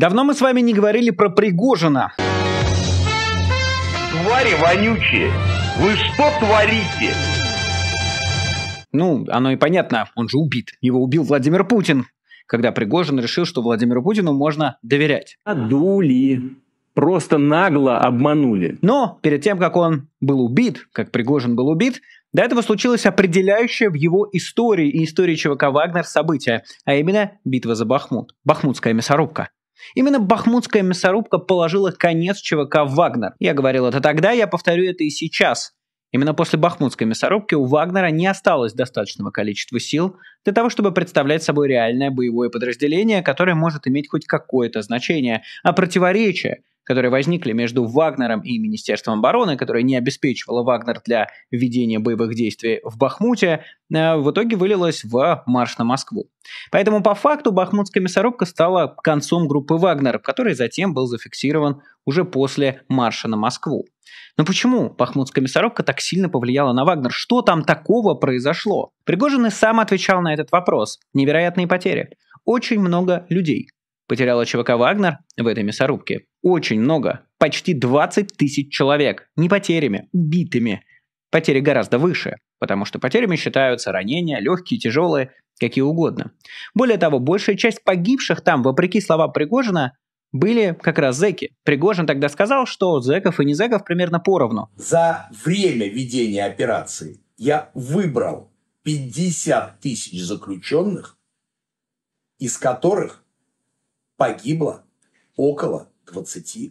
Давно мы с вами не говорили про Пригожина. Твари вонючие! Вы что творите? Ну, оно и понятно, он же убит. Его убил Владимир Путин, когда Пригожин решил, что Владимиру Путину можно доверять. Надули. Просто нагло обманули. Но перед тем, как он был убит, как Пригожин был убит, до этого случилось определяющее в его истории и истории ЧВК «Вагнер» событие, а именно битва за Бахмут, Бахмутская мясорубка. Именно бахмутская мясорубка положила конец ЧВК «Вагнер». Я говорил это тогда, я повторю это и сейчас. Именно после бахмутской мясорубки у Вагнера не осталось достаточного количества сил для того, чтобы представлять собой реальное боевое подразделение, которое может иметь хоть какое-то значение, а противоречие, которые возникли между Вагнером и Министерством обороны, которое не обеспечивало Вагнер для ведения боевых действий в Бахмуте, э, в итоге вылилось в марш на Москву. Поэтому по факту бахмутская мясорубка стала концом группы Вагнер, который затем был зафиксирован уже после марша на Москву. Но почему бахмутская мясорубка так сильно повлияла на Вагнер? Что там такого произошло? Пригожин и сам отвечал на этот вопрос. Невероятные потери. Очень много людей потеряла ЧВК «Вагнер» в этой мясорубке очень много, почти 20 тысяч человек, не потерями, убитыми. Потери гораздо выше, потому что потерями считаются ранения, легкие, тяжелые, какие угодно. Более того, большая часть погибших там, вопреки словам Пригожина, были как раз зеки. Пригожин тогда сказал, что зеков и не зеков примерно поровну. За время ведения операции я выбрал 50 тысяч заключенных, из которых погибло около 20%.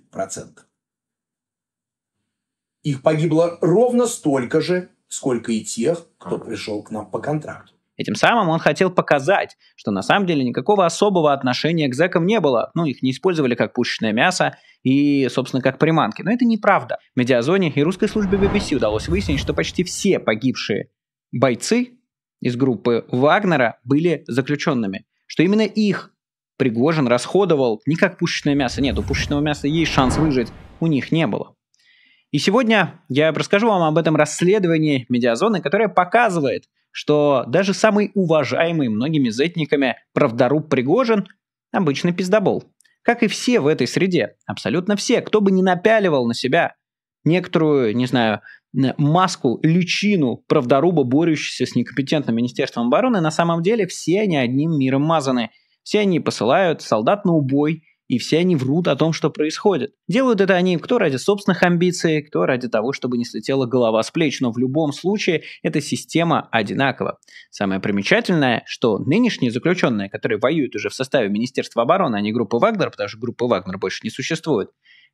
Их погибло ровно столько же, сколько и тех, кто пришел к нам по контракту. Этим самым он хотел показать, что на самом деле никакого особого отношения к зэкам не было. Ну, их не использовали как пушечное мясо и, собственно, как приманки. Но это неправда. В медиазоне и русской службе BBC удалось выяснить, что почти все погибшие бойцы из группы Вагнера были заключенными. Что именно их Пригожин расходовал не как пушечное мясо. Нет, у пушечного мяса есть шанс выжить, у них не было. И сегодня я расскажу вам об этом расследовании медиазоны, которое показывает, что даже самый уважаемый многими зетниками правдоруб Пригожин – обычный пиздобол. Как и все в этой среде, абсолютно все, кто бы не напяливал на себя некоторую, не знаю, маску, личину правдоруба, борющегося с некомпетентным Министерством обороны, на самом деле все они одним миром мазаны – все они посылают солдат на убой, и все они врут о том, что происходит. Делают это они кто ради собственных амбиций, кто ради того, чтобы не слетела голова с плеч, но в любом случае эта система одинакова. Самое примечательное, что нынешние заключенные, которые воюют уже в составе Министерства обороны, а не группы Вагнер, потому что группы Вагнер больше не существует,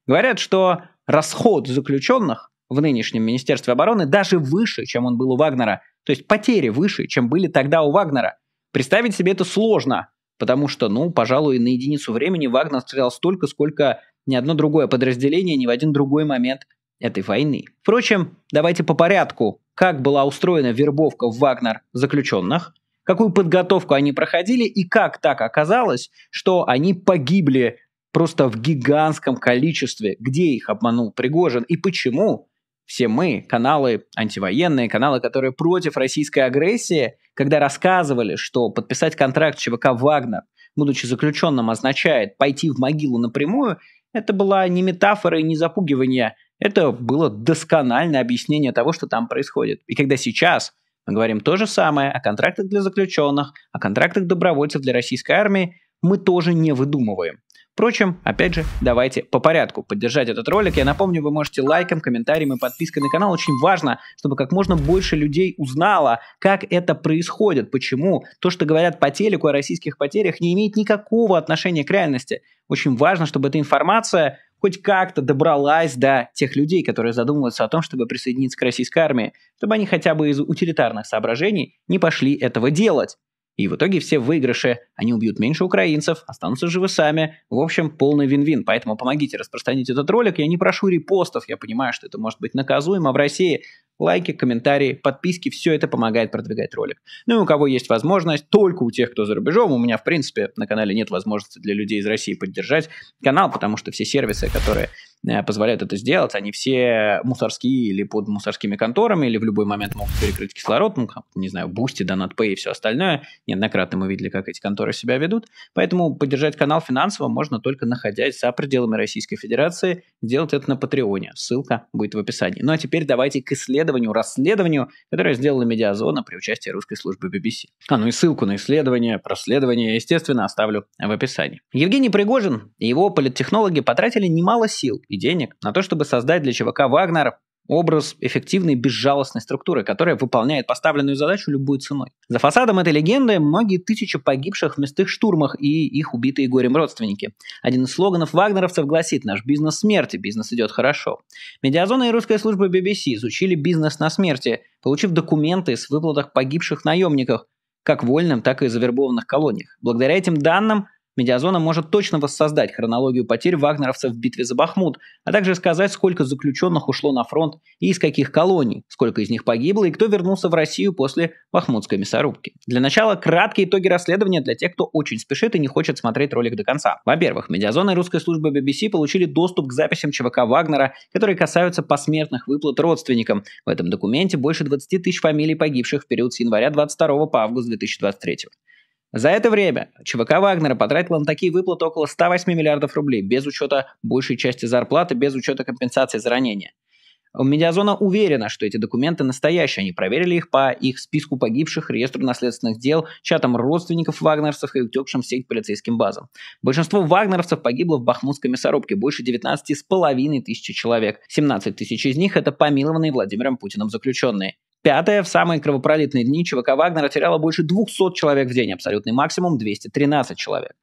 говорят, что расход заключенных в нынешнем Министерстве обороны даже выше, чем он был у Вагнера. То есть потери выше, чем были тогда у Вагнера. Представить себе это сложно, Потому что, ну, пожалуй, на единицу времени Вагнер стрелял столько, сколько ни одно другое подразделение ни в один другой момент этой войны. Впрочем, давайте по порядку, как была устроена вербовка в Вагнер заключенных, какую подготовку они проходили и как так оказалось, что они погибли просто в гигантском количестве, где их обманул Пригожин и почему все мы, каналы антивоенные, каналы, которые против российской агрессии, когда рассказывали, что подписать контракт ЧВК «Вагнер», будучи заключенным, означает пойти в могилу напрямую, это была не метафора и не запугивание, это было доскональное объяснение того, что там происходит. И когда сейчас мы говорим то же самое о контрактах для заключенных, о контрактах добровольцев для российской армии, мы тоже не выдумываем. Впрочем, опять же, давайте по порядку. Поддержать этот ролик, я напомню, вы можете лайком, комментарием и подпиской на канал. Очень важно, чтобы как можно больше людей узнало, как это происходит, почему то, что говорят по телеку о российских потерях, не имеет никакого отношения к реальности. Очень важно, чтобы эта информация хоть как-то добралась до тех людей, которые задумываются о том, чтобы присоединиться к российской армии, чтобы они хотя бы из утилитарных соображений не пошли этого делать. И в итоге все выигрыши, они убьют меньше украинцев, останутся живы сами. В общем, полный вин-вин. Поэтому помогите распространить этот ролик. Я не прошу репостов, я понимаю, что это может быть наказуемо в России. Лайки, комментарии, подписки, все это помогает продвигать ролик. Ну и у кого есть возможность, только у тех, кто за рубежом, у меня, в принципе, на канале нет возможности для людей из России поддержать канал, потому что все сервисы, которые Э, позволяют это сделать. Они все мусорские или под мусорскими конторами, или в любой момент могут перекрыть кислород, ну, не знаю, Бусти, Донат Пэй и все остальное. Неоднократно мы видели, как эти конторы себя ведут. Поэтому поддержать канал финансово можно только находясь за пределами Российской Федерации. Делать это на Патреоне. Ссылка будет в описании. Ну а теперь давайте к исследованию, расследованию, которое сделала Медиазона при участии русской службы BBC. А, ну и ссылку на исследование, проследование, естественно, оставлю в описании. Евгений Пригожин и его политтехнологи потратили немало сил и денег на то, чтобы создать для ЧВК Вагнера образ эффективной безжалостной структуры, которая выполняет поставленную задачу любой ценой. За фасадом этой легенды многие тысячи погибших в местных штурмах и их убитые горем родственники. Один из слоганов вагнеровцев гласит «Наш бизнес смерти, бизнес идет хорошо». Медиазона и русская служба BBC изучили бизнес на смерти, получив документы с выплатах погибших наемников, как вольным, так и завербованных колониях. Благодаря этим данным Медиазона может точно воссоздать хронологию потерь вагнеровцев в битве за Бахмут, а также сказать, сколько заключенных ушло на фронт и из каких колоний, сколько из них погибло и кто вернулся в Россию после Бахмутской мясорубки. Для начала краткие итоги расследования для тех, кто очень спешит и не хочет смотреть ролик до конца. Во-первых, Медиазона и русская служба BBC получили доступ к записям ЧВК Вагнера, которые касаются посмертных выплат родственникам. В этом документе больше 20 тысяч фамилий погибших в период с января 22 по август 2023. За это время ЧВК Вагнера потратила на такие выплаты около 108 миллиардов рублей, без учета большей части зарплаты, без учета компенсации за ранения. Медиазона уверена, что эти документы настоящие. Они проверили их по их списку погибших, реестру наследственных дел, чатам родственников вагнерцев и утекшим в сеть полицейским базам. Большинство вагнеровцев погибло в бахмутской мясорубке, больше 19,5 тысяч человек. 17 тысяч из них – это помилованные Владимиром Путиным заключенные. Пятое. В самые кровопролитные дни ЧВК Вагнера теряла больше 200 человек в день, абсолютный максимум 213 человек.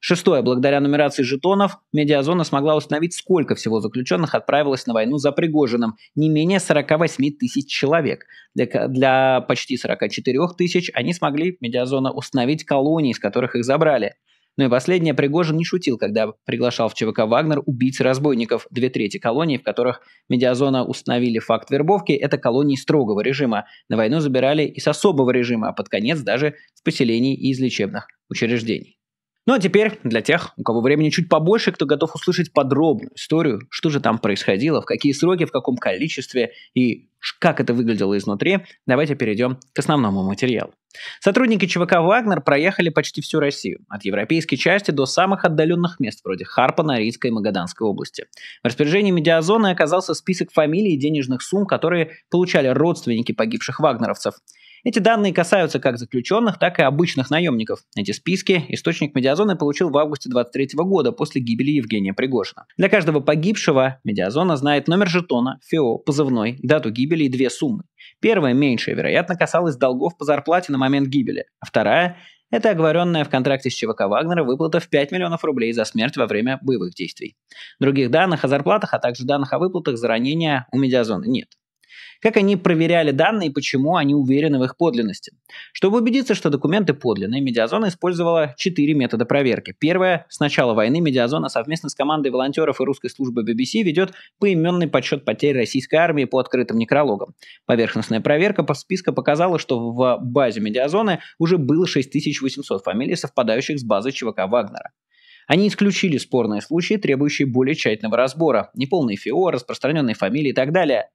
Шестое. Благодаря нумерации жетонов, медиазона смогла установить, сколько всего заключенных отправилось на войну за Пригожином Не менее 48 тысяч человек. Для, для почти 44 тысяч они смогли, медиазона, установить колонии, из которых их забрали. Ну и последнее, Пригожин не шутил, когда приглашал в ЧВК «Вагнер» убийц разбойников, две трети колоний, в которых медиазона установили факт вербовки, это колонии строгого режима. На войну забирали и с особого режима, а под конец даже с поселений и из лечебных учреждений. Ну а теперь для тех, у кого времени чуть побольше, кто готов услышать подробную историю, что же там происходило, в какие сроки, в каком количестве и как это выглядело изнутри, давайте перейдем к основному материалу. Сотрудники ЧВК «Вагнер» проехали почти всю Россию, от европейской части до самых отдаленных мест, вроде Харпа, Норильской и Магаданской области. В распоряжении медиазоны оказался список фамилий и денежных сумм, которые получали родственники погибших вагнеровцев – эти данные касаются как заключенных, так и обычных наемников. Эти списки источник медиазоны получил в августе 23 года после гибели Евгения Пригожина. Для каждого погибшего медиазона знает номер жетона, ФИО, позывной, дату гибели и две суммы. Первая, меньшая, вероятно, касалась долгов по зарплате на момент гибели, а вторая это оговоренная в контракте с ЧВК Вагнера выплата в 5 миллионов рублей за смерть во время боевых действий. Других данных о зарплатах, а также данных о выплатах за ранения у медиазоны нет как они проверяли данные и почему они уверены в их подлинности. Чтобы убедиться, что документы подлинные, Медиазона использовала четыре метода проверки. Первое. С начала войны Медиазона совместно с командой волонтеров и русской службы BBC ведет поименный подсчет потерь российской армии по открытым некрологам. Поверхностная проверка по списку показала, что в базе Медиазоны уже было 6800 фамилий, совпадающих с базой ЧВК Вагнера. Они исключили спорные случаи, требующие более тщательного разбора, неполные ФИО, распространенные фамилии и так далее –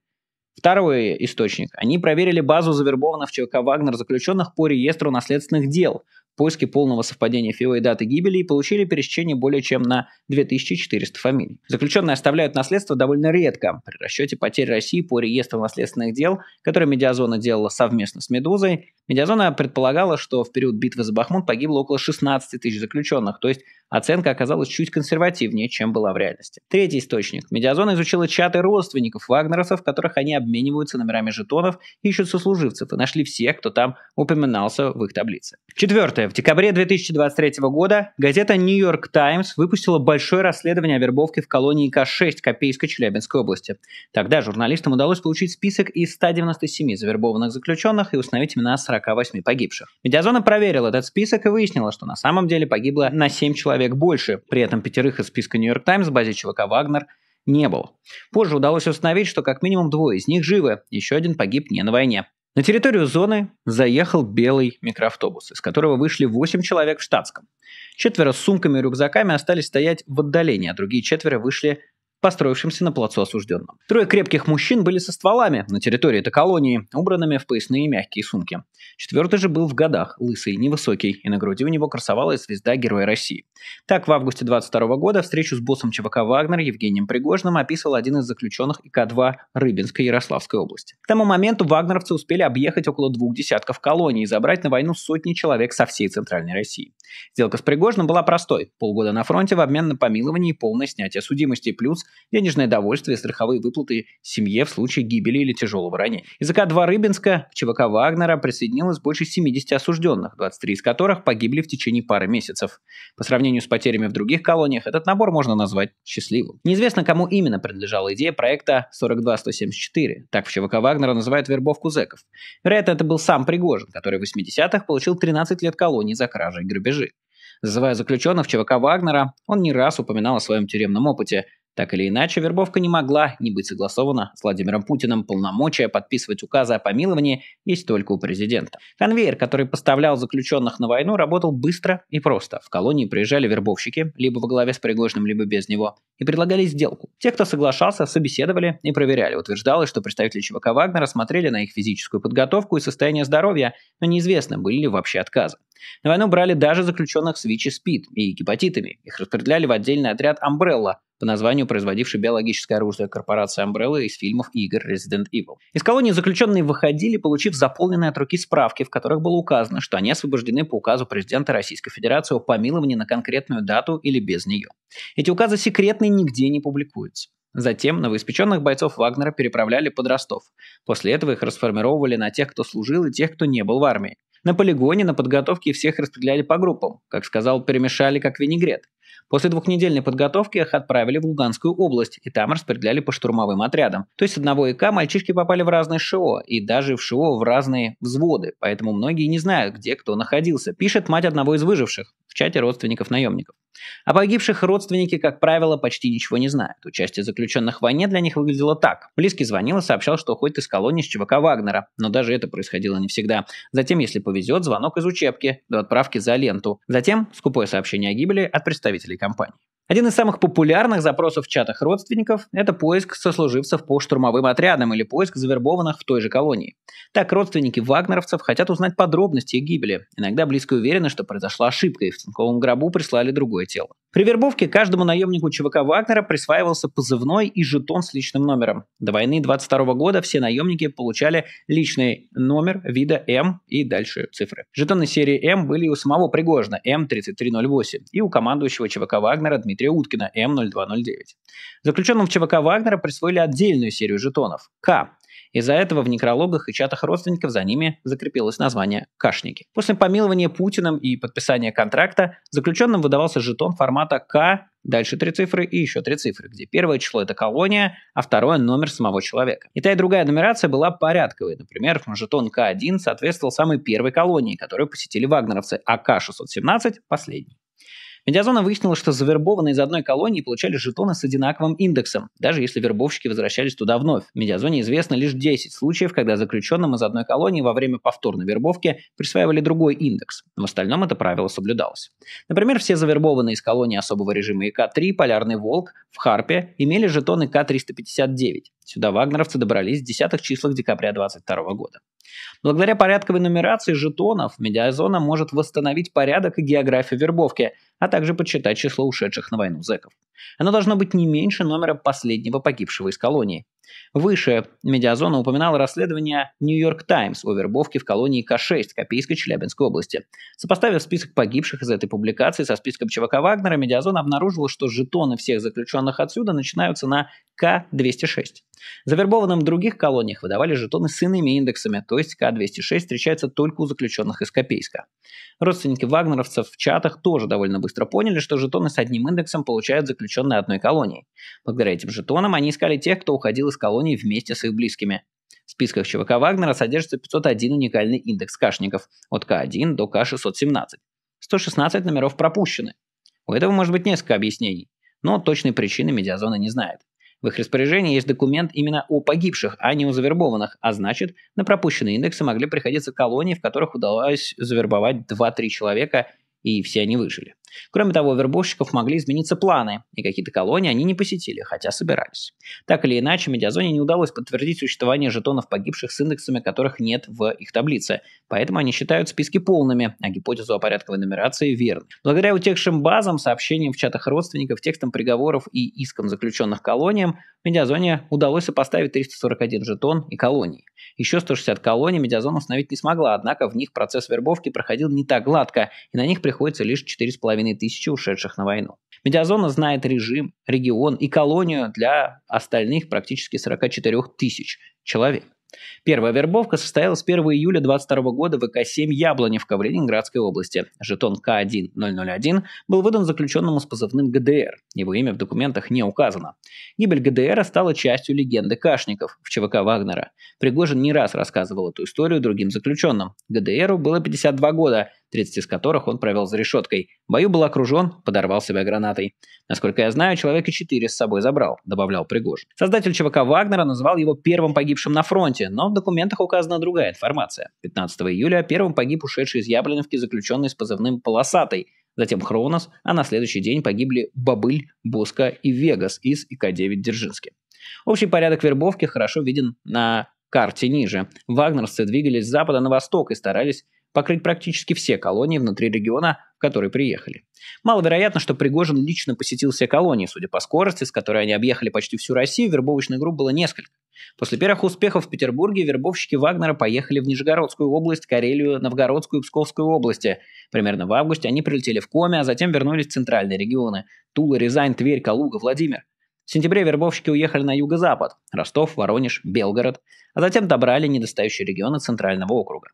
Второй источник. Они проверили базу завербованных в ЧВК «Вагнер» заключенных по реестру наследственных дел в поиске полного совпадения ФИО и даты гибели и получили пересечение более чем на 2400 фамилий. Заключенные оставляют наследство довольно редко. При расчете потерь России по реестру наследственных дел, который «Медиазона» делала совместно с «Медузой», Медиазона предполагала, что в период битвы за Бахмут погибло около 16 тысяч заключенных, то есть оценка оказалась чуть консервативнее, чем была в реальности. Третий источник. Медиазона изучила чаты родственников Вагнеровцев, в которых они обмениваются номерами жетонов и ищут сослуживцев, и нашли всех, кто там упоминался в их таблице. Четвертое. В декабре 2023 года газета New York Times выпустила большое расследование о вербовке в колонии К-6 Копейской Челябинской области. Тогда журналистам удалось получить список из 197 завербованных заключенных и установить имена 40 48 погибших. Медиазона проверила этот список и выяснила, что на самом деле погибло на 7 человек больше, при этом пятерых из списка «Нью-Йорк Таймс» в базе ЧВК «Вагнер» не было. Позже удалось установить, что как минимум двое из них живы, еще один погиб не на войне. На территорию зоны заехал белый микроавтобус, из которого вышли 8 человек в штатском. Четверо с сумками и рюкзаками остались стоять в отдалении, а другие четверо вышли построившимся на плацу осужденным. Трое крепких мужчин были со стволами на территории этой колонии, убранными в поясные мягкие сумки. Четвертый же был в годах, лысый, невысокий, и на груди у него красовалась звезда Героя России. Так, в августе 22 года встречу с боссом ЧВК «Вагнер» Евгением Пригожным описывал один из заключенных ИК-2 Рыбинской Ярославской области. К тому моменту вагнеровцы успели объехать около двух десятков колоний и забрать на войну сотни человек со всей Центральной России. Сделка с Пригожным была простой – полгода на фронте в обмен на помилование и полное снятие судимости, плюс денежное довольствие и страховые выплаты семье в случае гибели или тяжелого ранения. Из АК-2 Рыбинска к ЧВК Вагнера присоединилось больше 70 осужденных, 23 из которых погибли в течение пары месяцев. По сравнению с потерями в других колониях, этот набор можно назвать счастливым. Неизвестно, кому именно принадлежала идея проекта 42174. Так в ЧВК Вагнера называют вербовку зэков. Вероятно, это был сам Пригожин, который в 80-х получил 13 лет колонии за кражи и грабежи. Зазывая заключенных ЧВК Вагнера, он не раз упоминал о своем тюремном опыте, так или иначе, вербовка не могла не быть согласована с Владимиром Путиным. Полномочия подписывать указы о помиловании есть только у президента. Конвейер, который поставлял заключенных на войну, работал быстро и просто. В колонии приезжали вербовщики, либо во главе с Пригожным, либо без него, и предлагали сделку. Те, кто соглашался, собеседовали и проверяли. Утверждалось, что представители ЧВК Вагнера смотрели на их физическую подготовку и состояние здоровья, но неизвестно, были ли вообще отказы. На войну брали даже заключенных с ВИЧ и СПИД и гепатитами. Их распределяли в отдельный отряд «Амбрелла», по названию производившей биологическое оружие корпорации Umbrella из фильмов и игр Resident Evil. Из колонии заключенные выходили, получив заполненные от руки справки, в которых было указано, что они освобождены по указу президента Российской Федерации о помиловании на конкретную дату или без нее. Эти указы секретные нигде не публикуются. Затем новоиспеченных бойцов Вагнера переправляли под Ростов. После этого их расформировывали на тех, кто служил, и тех, кто не был в армии. На полигоне на подготовке всех распределяли по группам. Как сказал, перемешали как винегрет. После двухнедельной подготовки их отправили в Луганскую область, и там распределяли по штурмовым отрядам. То есть с одного ИК мальчишки попали в разные ШО, и даже в ШО в разные взводы, поэтому многие не знают, где кто находился, пишет мать одного из выживших в чате родственников наемников. О погибших родственники, как правило, почти ничего не знают. Участие заключенных в войне для них выглядело так. Близкий звонил и сообщал, что уходит из колонии с ЧВК Вагнера, но даже это происходило не всегда. Затем, если повезет, звонок из учебки до отправки за ленту. Затем скупое сообщение о гибели от представителей компании. Один из самых популярных запросов в чатах родственников – это поиск сослуживцев по штурмовым отрядам или поиск завербованных в той же колонии. Так родственники вагнеровцев хотят узнать подробности их гибели. Иногда близко уверены, что произошла ошибка и в цинковом гробу прислали другое тело. При вербовке каждому наемнику ЧВК Вагнера присваивался позывной и жетон с личным номером. До войны 22 года все наемники получали личный номер вида М и дальше цифры. Жетоны серии М были у самого Пригожина М3308 и у командующего ЧВК Вагнера Дмитрия Уткина М0209. Заключенным в ЧВК Вагнера присвоили отдельную серию жетонов К из-за этого в некрологах и чатах родственников за ними закрепилось название «кашники». После помилования Путиным и подписания контракта заключенным выдавался жетон формата К, дальше три цифры и еще три цифры, где первое число – это колония, а второе – номер самого человека. И та и другая нумерация была порядковой. Например, жетон К1 соответствовал самой первой колонии, которую посетили вагнеровцы, а К-617 – последней. Медиазона выяснила, что завербованные из одной колонии получали жетоны с одинаковым индексом, даже если вербовщики возвращались туда вновь. Медиазоне известно лишь 10 случаев, когда заключенным из одной колонии во время повторной вербовки присваивали другой индекс. В остальном это правило соблюдалось. Например, все завербованные из колонии особого режима ИК-3 «Полярный волк» в Харпе имели жетоны К-359. Сюда вагнеровцы добрались в десятых числах декабря 22 года. Благодаря порядковой нумерации жетонов, медиазона может восстановить порядок и географию вербовки, а также подсчитать число ушедших на войну зеков. Оно должно быть не меньше номера последнего погибшего из колонии. Выше медиазона упоминала расследование New York Times о вербовке в колонии К-6 Копейской Челябинской области. Сопоставив список погибших из этой публикации со списком ЧВК Вагнера, медиазона обнаружила, что жетоны всех заключенных отсюда начинаются на К-206. Завербованным в других колониях выдавали жетоны с иными индексами, то есть К-206 встречается только у заключенных из Копейска. Родственники вагнеровцев в чатах тоже довольно быстро поняли, что жетоны с одним индексом получают заключенные одной колонии. Благодаря этим жетонам они искали тех, кто уходил из из колонии вместе с их близкими. В списках ЧВК Вагнера содержится 501 уникальный индекс кашников от К1 до К617. 116 номеров пропущены. У этого может быть несколько объяснений, но точной причины медиазона не знает. В их распоряжении есть документ именно о погибших, а не о завербованных, а значит, на пропущенные индексы могли приходиться колонии, в которых удалось завербовать 2-3 человека, и все они выжили. Кроме того, у вербовщиков могли измениться планы, и какие-то колонии они не посетили, хотя собирались. Так или иначе, медиазоне не удалось подтвердить существование жетонов погибших с индексами, которых нет в их таблице, поэтому они считают списки полными, а гипотезу о порядковой нумерации верной. Благодаря утекшим базам, сообщениям в чатах родственников, текстам приговоров и искам заключенных колониям, медиазоне удалось сопоставить 341 жетон и колонии. Еще 160 колоний медиазона установить не смогла, однако в них процесс вербовки проходил не так гладко, и на них приходится лишь 4,5 половиной тысячи ушедших на войну. Медиазона знает режим, регион и колонию для остальных практически 44 тысяч человек. Первая вербовка состоялась 1 июля 22 года в ИК-7 Яблоневка в Ленинградской области. Жетон К1001 был выдан заключенному с позывным ГДР. Его имя в документах не указано. Гибель ГДР стала частью легенды Кашников в ЧВК Вагнера. Пригожин не раз рассказывал эту историю другим заключенным. ГДРу было 52 года, 30 из которых он провел за решеткой. В бою был окружен, подорвал себя гранатой. Насколько я знаю, человека 4 с собой забрал, добавлял пригож. Создатель ЧВК Вагнера назвал его первым погибшим на фронте, но в документах указана другая информация. 15 июля первым погиб ушедший из Яблоновки заключенный с позывным «Полосатый», затем Хронос, а на следующий день погибли Бабыль, Боска и Вегас из ИК-9 Дзержински. Общий порядок вербовки хорошо виден на карте ниже. Вагнерцы двигались с запада на восток и старались покрыть практически все колонии внутри региона, в который приехали. Маловероятно, что Пригожин лично посетил все колонии, судя по скорости, с которой они объехали почти всю Россию, вербовочных групп было несколько. После первых успехов в Петербурге вербовщики Вагнера поехали в Нижегородскую область, Карелию, Новгородскую и Псковскую области. Примерно в августе они прилетели в Коме, а затем вернулись в центральные регионы – Тула, Рязань, Тверь, Калуга, Владимир. В сентябре вербовщики уехали на юго-запад – Ростов, Воронеж, Белгород, а затем добрали недостающие регионы Центрального округа.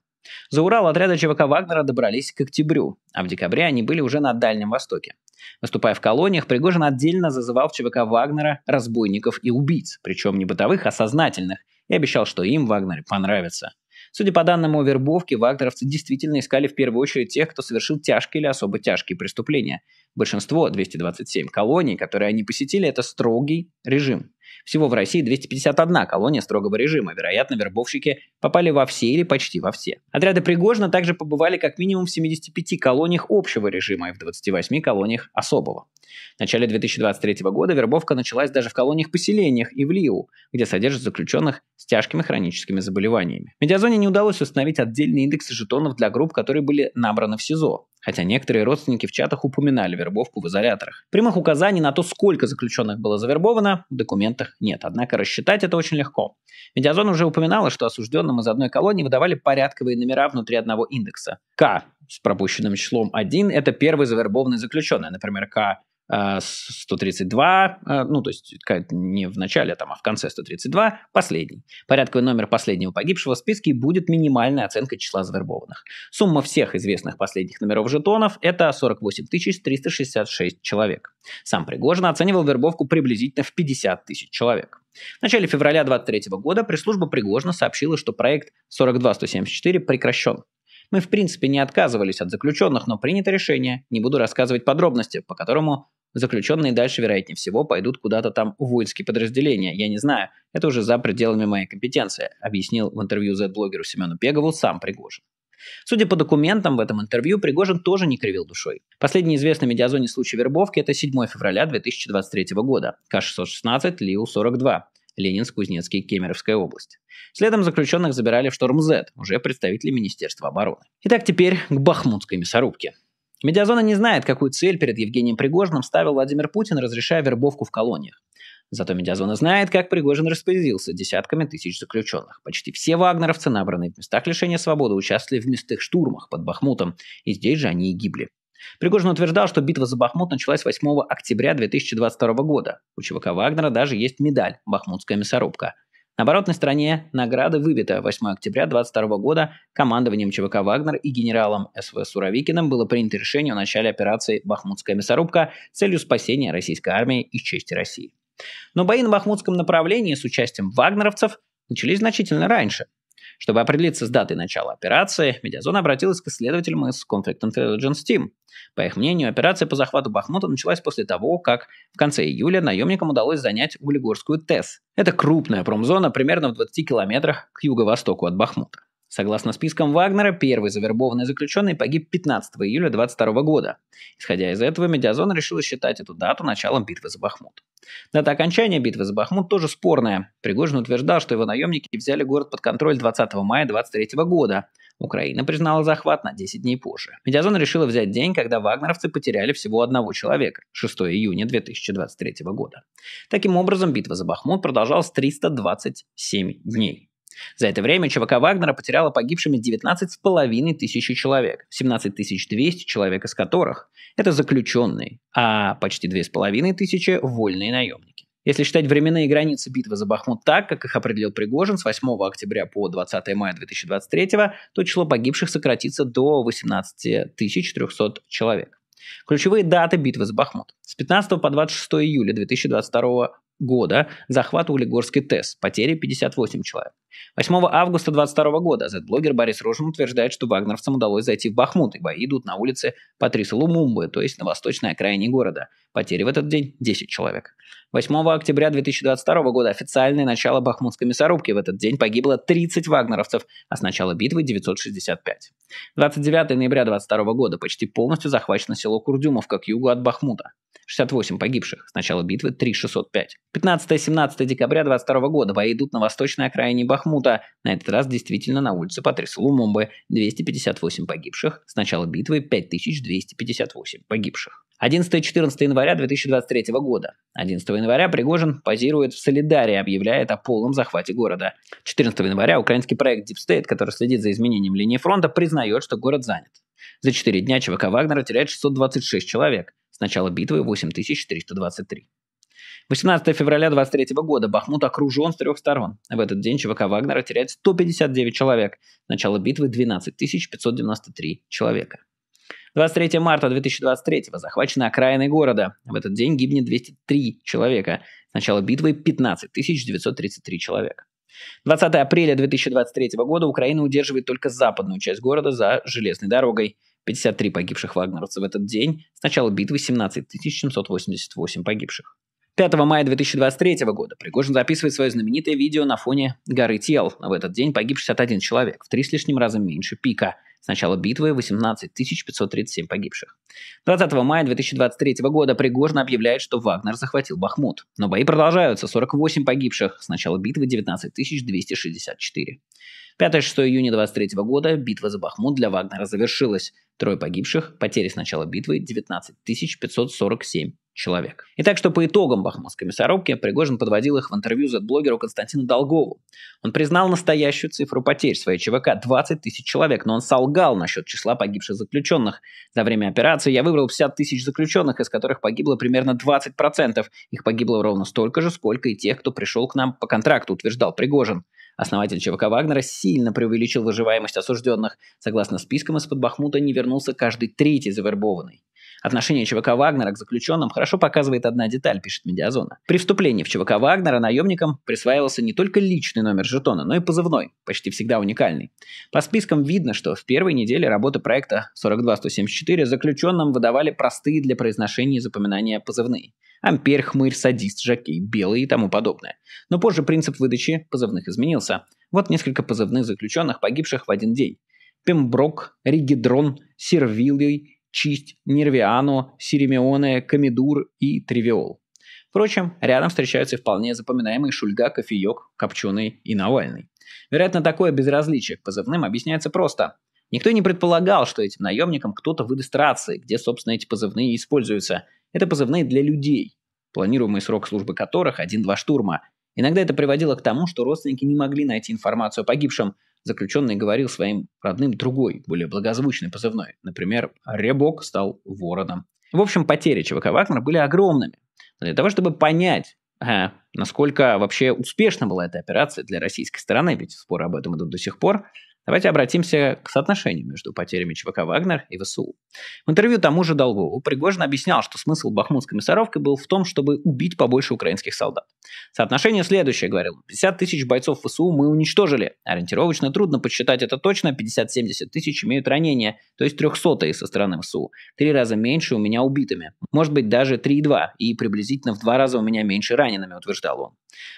За Урал отряды ЧВК Вагнера добрались к октябрю, а в декабре они были уже на Дальнем Востоке. Выступая в колониях, Пригожин отдельно зазывал в ЧВК Вагнера разбойников и убийц, причем не бытовых, а сознательных, и обещал, что им Вагнер понравится – Судя по данным о вербовке, вагнеровцы действительно искали в первую очередь тех, кто совершил тяжкие или особо тяжкие преступления. Большинство, 227 колоний, которые они посетили, это строгий режим – всего в России 251 колония строгого режима. Вероятно, вербовщики попали во все или почти во все. Отряды Пригожина также побывали как минимум в 75 колониях общего режима и в 28 колониях особого. В начале 2023 года вербовка началась даже в колониях-поселениях и в Лиу, где содержат заключенных с тяжкими хроническими заболеваниями. Медиазоне не удалось установить отдельные индексы жетонов для групп, которые были набраны в СИЗО хотя некоторые родственники в чатах упоминали вербовку в изоляторах. Прямых указаний на то, сколько заключенных было завербовано, в документах нет, однако рассчитать это очень легко. Ведь уже упоминала, что осужденным из одной колонии выдавали порядковые номера внутри одного индекса. К с пропущенным числом 1 – это первый завербованный заключенный, например, К 132, э, э, ну, то есть не в начале, а там, а в конце 132, последний. Порядковый номер последнего погибшего в списке будет минимальная оценка числа завербованных. Сумма всех известных последних номеров жетонов – это 48 366 человек. Сам Пригожин оценивал вербовку приблизительно в 50 тысяч человек. В начале февраля 2023 года пресс-служба Пригожина сообщила, что проект 42174 прекращен. Мы, в принципе, не отказывались от заключенных, но принято решение. Не буду рассказывать подробности, по которому Заключенные дальше, вероятнее всего, пойдут куда-то там в воинские подразделения. Я не знаю, это уже за пределами моей компетенции, объяснил в интервью Z-блогеру Семену Пегову сам Пригожин. Судя по документам в этом интервью, Пригожин тоже не кривил душой. Последний известный медиазоне случай вербовки – это 7 февраля 2023 года. К-616, Лиу-42. Ленинск, Кузнецкий, Кемеровская область. Следом заключенных забирали в Шторм-З, уже представители Министерства обороны. Итак, теперь к бахмутской мясорубке. Медиазона не знает, какую цель перед Евгением Пригожиным ставил Владимир Путин, разрешая вербовку в колониях. Зато Медиазона знает, как Пригожин распорядился десятками тысяч заключенных. Почти все вагнеровцы, набранные в местах лишения свободы, участвовали в местных штурмах под Бахмутом, и здесь же они и гибли. Пригожин утверждал, что битва за Бахмут началась 8 октября 2022 года. У ЧВК Вагнера даже есть медаль «Бахмутская мясорубка». На оборотной стороне награды выбита 8 октября 2022 года командованием ЧВК «Вагнер» и генералом СВ Суровикиным было принято решение о начале операции «Бахмутская мясорубка» с целью спасения российской армии и чести России. Но бои на бахмутском направлении с участием вагнеровцев начались значительно раньше. Чтобы определиться с датой начала операции, медиазона обратилась к исследователям из Conflict Intelligence Team. По их мнению, операция по захвату Бахмута началась после того, как в конце июля наемникам удалось занять Углегорскую ТЭС. Это крупная промзона примерно в 20 километрах к юго-востоку от Бахмута. Согласно спискам Вагнера, первый завербованный заключенный погиб 15 июля 22 года. Исходя из этого, Медиазон решила считать эту дату началом битвы за Бахмут. Дата окончания битвы за Бахмут тоже спорная. Пригожин утверждал, что его наемники взяли город под контроль 20 мая 23 года. Украина признала захват на 10 дней позже. Медиазон решила взять день, когда вагнеровцы потеряли всего одного человека – 6 июня 2023 года. Таким образом, битва за Бахмут продолжалась 327 дней. За это время ЧВК Вагнера потеряла погибшими 19,5 тысячи человек, 17 200 человек из которых – это заключенные, а почти 2,5 тысячи – вольные наемники. Если считать временные границы битвы за Бахмут так, как их определил Пригожин с 8 октября по 20 мая 2023, то число погибших сократится до 18 300 человек. Ключевые даты битвы за Бахмут. С 15 по 26 июля 2022 года захват Улигорский ТЭС, потери 58 человек. 8 августа 22 года Z-блогер Борис Рожин утверждает, что вагнеровцам удалось зайти в Бахмут, и бои идут на улице Патриса Лумумбы, то есть на восточной окраине города. Потери в этот день 10 человек. 8 октября 2022 года официальное начало Бахмутской мясорубки. В этот день погибло 30 вагнеровцев, а с начала битвы 965. 29 ноября 2022 года почти полностью захвачено село Курдюмовка к югу от Бахмута. 68 погибших. С начала битвы 3605. 15-17 декабря 2022 года бои идут на восточной окраине Бахмута. На этот раз действительно на улице потряс Лумумбы. 258 погибших. С начала битвы 5258 погибших. 11-14 января 2023 года. 11 января Пригожин позирует в Солидарии, объявляет о полном захвате города. 14 января украинский проект Deep State, который следит за изменением линии фронта, признает, что город занят. За 4 дня ЧВК Вагнера теряет 626 человек. С начала битвы 8323. 18 февраля 23 года Бахмут окружен с трех сторон. В этот день ЧВК Вагнера теряет 159 человек. Начало битвы 12 593 человека. 23 марта 2023 захвачены окраины города. В этот день гибнет 203 человека. С начала битвы 15 933 человека. 20 апреля 2023 года Украина удерживает только западную часть города за железной дорогой. 53 погибших вагнеровцев в этот день. С начала битвы 17 788 погибших. 5 мая 2023 года Пригожин записывает свое знаменитое видео на фоне горы тел. В этот день погиб 61 человек, в три с лишним раза меньше пика – с начала битвы 18 537 погибших. 20 мая 2023 года Пригожин объявляет, что Вагнер захватил Бахмут. Но бои продолжаются, 48 погибших, с начала битвы 19 264. 5-6 июня 23 года битва за Бахмут для Вагнера завершилась. Трое погибших, потери с начала битвы 19 547 человек. Итак, что по итогам бахмутской мясорубки, Пригожин подводил их в интервью за блогеру Константину Долгову. Он признал настоящую цифру потерь своей ЧВК – 20 тысяч человек, но он солгал насчет числа погибших заключенных. За время операции я выбрал 50 тысяч заключенных, из которых погибло примерно 20%. Их погибло ровно столько же, сколько и тех, кто пришел к нам по контракту, утверждал Пригожин. Основатель ЧВК Вагнера сильно преувеличил выживаемость осужденных. Согласно спискам, из-под Бахмута не вернулся каждый третий завербованный. Отношение ЧВК Вагнера к заключенным хорошо показывает одна деталь, пишет Медиазона. При вступлении в ЧВК Вагнера наемникам присваивался не только личный номер жетона, но и позывной, почти всегда уникальный. По спискам видно, что в первой неделе работы проекта 42174 заключенным выдавали простые для произношения и запоминания позывные. Ампер, Хмырь, Садист, Жакей, Белый и тому подобное. Но позже принцип выдачи позывных изменился. Вот несколько позывных заключенных, погибших в один день. Пемброк, Ригидрон, Сервилий Чисть, Нервиано, Сиремионе, Комидур и Тривиол. Впрочем, рядом встречаются вполне запоминаемые Шульга, Кофеек, Копченый и Навальный. Вероятно, такое безразличие к позывным объясняется просто. Никто не предполагал, что этим наемникам кто-то выдаст рации, где, собственно, эти позывные используются. Это позывные для людей, планируемый срок службы которых – один-два штурма. Иногда это приводило к тому, что родственники не могли найти информацию о погибшем, заключенный говорил своим родным другой, более благозвучный позывной. Например, ребок стал вороном». В общем, потери ЧВК Вагнера были огромными. для того, чтобы понять, ага, насколько вообще успешна была эта операция для российской стороны, ведь споры об этом идут до сих пор, Давайте обратимся к соотношению между потерями ЧВК «Вагнер» и ВСУ. В интервью тому же Долгову Пригожин объяснял, что смысл бахмутской мясорубки был в том, чтобы убить побольше украинских солдат. Соотношение следующее, говорил. 50 тысяч бойцов ВСУ мы уничтожили. Ориентировочно трудно подсчитать это точно. 50-70 тысяч имеют ранения, то есть трехсотые со стороны ВСУ. Три раза меньше у меня убитыми. Может быть, даже 3,2. И приблизительно в два раза у меня меньше ранеными, утверждал он.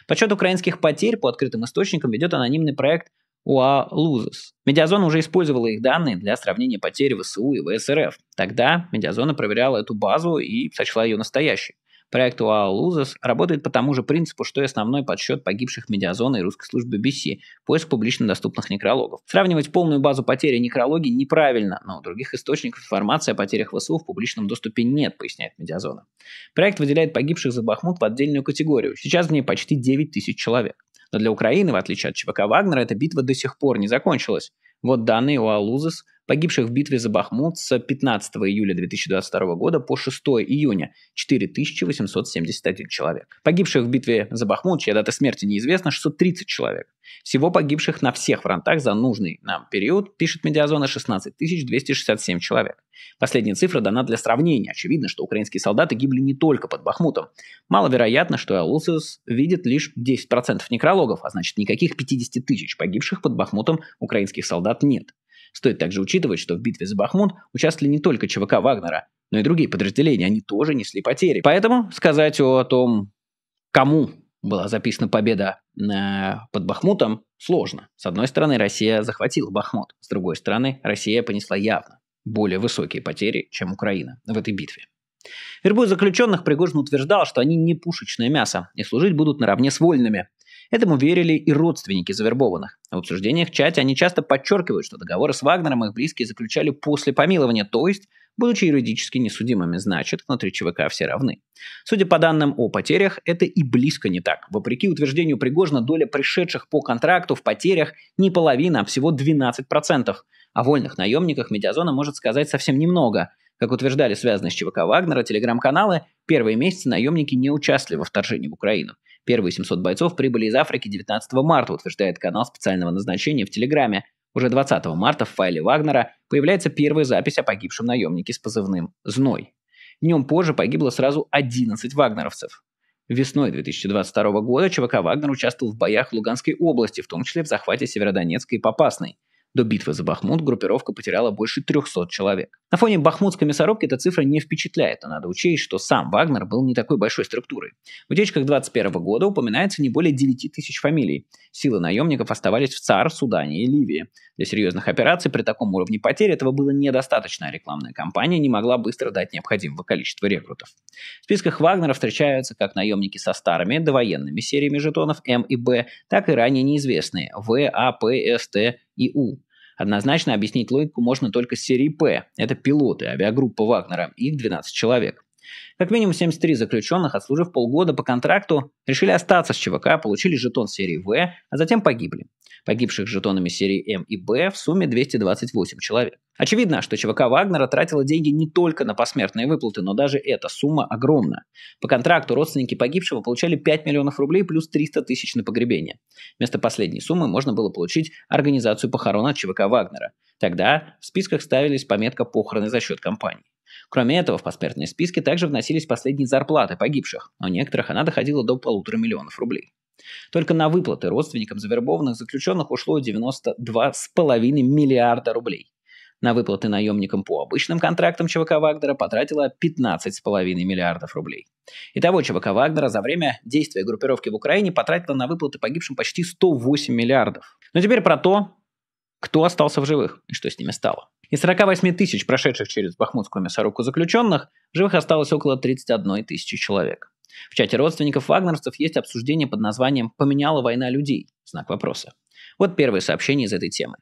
Подсчет украинских потерь по открытым источникам ведет анонимный проект УА-Лузес. Медиазона уже использовала их данные для сравнения потерь ВСУ и ВСРФ. Тогда Медиазона проверяла эту базу и сочла ее настоящей. Проект УАО работает по тому же принципу, что и основной подсчет погибших медиазоны и русской службы BBC – поиск публично доступных некрологов. Сравнивать полную базу потери некрологи неправильно, но у других источников информации о потерях ВСУ в публичном доступе нет, поясняет медиазона. Проект выделяет погибших за Бахмут в отдельную категорию. Сейчас в ней почти 9 тысяч человек. Но для Украины, в отличие от ЧВК Вагнера, эта битва до сих пор не закончилась. Вот данные у Алузас – Погибших в битве за Бахмут с 15 июля 2022 года по 6 июня 4871 человек. Погибших в битве за Бахмут, чья дата смерти неизвестна, 630 человек. Всего погибших на всех фронтах за нужный нам период, пишет Медиазона, 16 267 человек. Последняя цифра дана для сравнения. Очевидно, что украинские солдаты гибли не только под Бахмутом. Маловероятно, что Элусиус видит лишь 10% некрологов, а значит никаких 50 тысяч погибших под Бахмутом украинских солдат нет. Стоит также учитывать, что в битве за Бахмут участвовали не только ЧВК Вагнера, но и другие подразделения, они тоже несли потери. Поэтому сказать о том, кому была записана победа э, под Бахмутом, сложно. С одной стороны, Россия захватила Бахмут, с другой стороны, Россия понесла явно более высокие потери, чем Украина в этой битве. Вербуя заключенных, Пригожин утверждал, что они не пушечное мясо и служить будут наравне с вольными – Этому верили и родственники завербованных. В обсуждениях в чате они часто подчеркивают, что договоры с Вагнером их близкие заключали после помилования, то есть будучи юридически несудимыми, значит, внутри ЧВК все равны. Судя по данным о потерях, это и близко не так. Вопреки утверждению Пригожина, доля пришедших по контракту в потерях не половина, а всего 12%. О вольных наемниках Медиазона может сказать совсем немного. Как утверждали связанные с ЧВК Вагнера телеграм-каналы, первые месяцы наемники не участвовали во вторжении в Украину. Первые 700 бойцов прибыли из Африки 19 марта, утверждает канал специального назначения в Телеграме. Уже 20 марта в файле Вагнера появляется первая запись о погибшем наемнике с позывным «Зной». Днем позже погибло сразу 11 вагнеровцев. Весной 2022 года ЧВК «Вагнер» участвовал в боях в Луганской области, в том числе в захвате Северодонецкой и Попасной. До битвы за Бахмут группировка потеряла больше 300 человек. На фоне бахмутской мясорубки эта цифра не впечатляет, а надо учесть, что сам Вагнер был не такой большой структурой. В утечках 2021 года упоминается не более 9 тысяч фамилий. Силы наемников оставались в ЦАР, Судане и Ливии. Для серьезных операций при таком уровне потерь этого было недостаточно, а рекламная кампания не могла быстро дать необходимого количества рекрутов. В списках Вагнера встречаются как наемники со старыми довоенными сериями жетонов М и Б, так и ранее неизвестные В, А, П, С, Т и У. Однозначно объяснить логику можно только с серии П. Это пилоты авиагруппы Вагнера, их 12 человек. Как минимум 73 заключенных, отслужив полгода по контракту, решили остаться с ЧВК, получили жетон серии В, а затем погибли. Погибших жетонами серии М и Б в сумме 228 человек. Очевидно, что ЧВК Вагнера тратила деньги не только на посмертные выплаты, но даже эта сумма огромна. По контракту родственники погибшего получали 5 миллионов рублей плюс 300 тысяч на погребение. Вместо последней суммы можно было получить организацию похорон от ЧВК Вагнера. Тогда в списках ставились пометка «похороны за счет компании». Кроме этого, в посмертные списки также вносились последние зарплаты погибших, у некоторых она доходила до полутора миллионов рублей. Только на выплаты родственникам завербованных заключенных ушло 92,5 миллиарда рублей. На выплаты наемникам по обычным контрактам ЧВК Вагнера потратила 15,5 миллиардов рублей. Итого ЧВК Вагнера за время действия группировки в Украине потратила на выплаты погибшим почти 108 миллиардов. Но теперь про то, кто остался в живых и что с ними стало. Из 48 тысяч прошедших через бахмутскую мясорубку заключенных, живых осталось около 31 тысячи человек. В чате родственников вагнерцев есть обсуждение под названием «Поменяла война людей?» Знак вопроса. Вот первое сообщение из этой темы.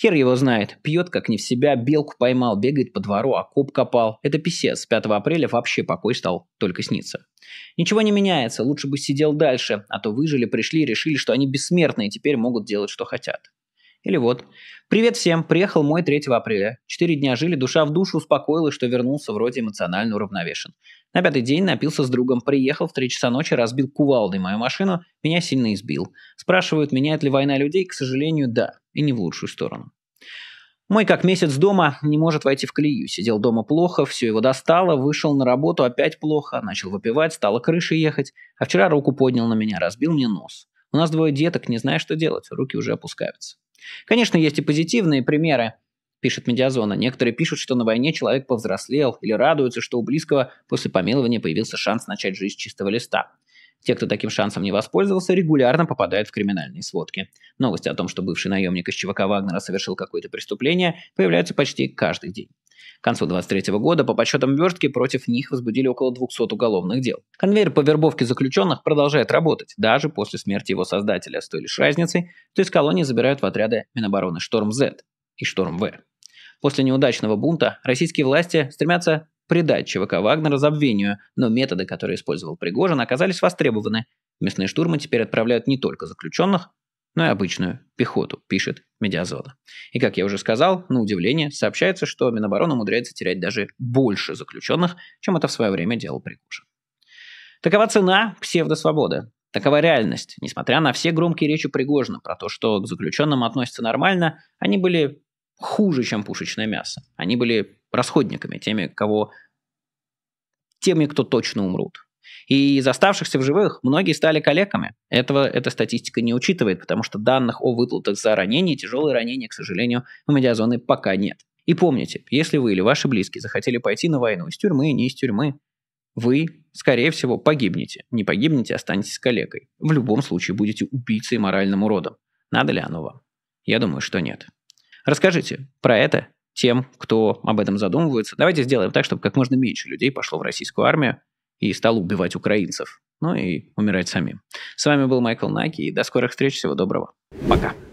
Хер его знает. Пьет, как не в себя, белку поймал, бегает по двору, окоп а копал. Это писец. 5 апреля вообще покой стал только снится. Ничего не меняется. Лучше бы сидел дальше. А то выжили, пришли и решили, что они бессмертные и теперь могут делать, что хотят. Или вот. «Привет всем, приехал мой 3 апреля. Четыре дня жили, душа в душу успокоилась, что вернулся вроде эмоционально уравновешен. На пятый день напился с другом, приехал в три часа ночи, разбил кувалдой мою машину, меня сильно избил. Спрашивают, меняет ли война людей, к сожалению, да, и не в лучшую сторону». Мой как месяц дома не может войти в колею. Сидел дома плохо, все его достало, вышел на работу, опять плохо, начал выпивать, стало крыши ехать. А вчера руку поднял на меня, разбил мне нос. У нас двое деток, не знаю, что делать, руки уже опускаются. Конечно, есть и позитивные примеры, пишет Медиазона. Некоторые пишут, что на войне человек повзрослел или радуются, что у близкого после помилования появился шанс начать жизнь с чистого листа. Те, кто таким шансом не воспользовался, регулярно попадают в криминальные сводки. Новости о том, что бывший наемник из ЧВК Вагнера совершил какое-то преступление, появляются почти каждый день. К концу 2023 года по подсчетам Вертки против них возбудили около 200 уголовных дел. Конвейер по вербовке заключенных продолжает работать, даже после смерти его создателя, с той лишь разницей, что из колонии забирают в отряды Минобороны «Шторм-З» и «Шторм-В». После неудачного бунта российские власти стремятся придать ЧВК Вагнера забвению, но методы, которые использовал Пригожин, оказались востребованы. Местные штурмы теперь отправляют не только заключенных, ну и обычную пехоту, пишет Медиазона. И, как я уже сказал, на удивление сообщается, что Минобороны умудряется терять даже больше заключенных, чем это в свое время делал Пригожин. Такова цена псевдосвободы. Такова реальность. Несмотря на все громкие речи Пригожина про то, что к заключенным относятся нормально, они были хуже, чем пушечное мясо. Они были расходниками, теми, кого... теми, кто точно умрут. И из оставшихся в живых многие стали коллегами. Этого эта статистика не учитывает, потому что данных о выплатах за ранения, тяжелые ранения, к сожалению, в медиазоны пока нет. И помните, если вы или ваши близкие захотели пойти на войну из тюрьмы, не из тюрьмы, вы, скорее всего, погибнете. Не погибнете, останетесь коллегой. В любом случае будете убийцей моральным уродом. Надо ли оно вам? Я думаю, что нет. Расскажите про это тем, кто об этом задумывается. Давайте сделаем так, чтобы как можно меньше людей пошло в российскую армию, и стал убивать украинцев. Ну и умирать самим. С вами был Майкл Наки, и до скорых встреч. Всего доброго. Пока.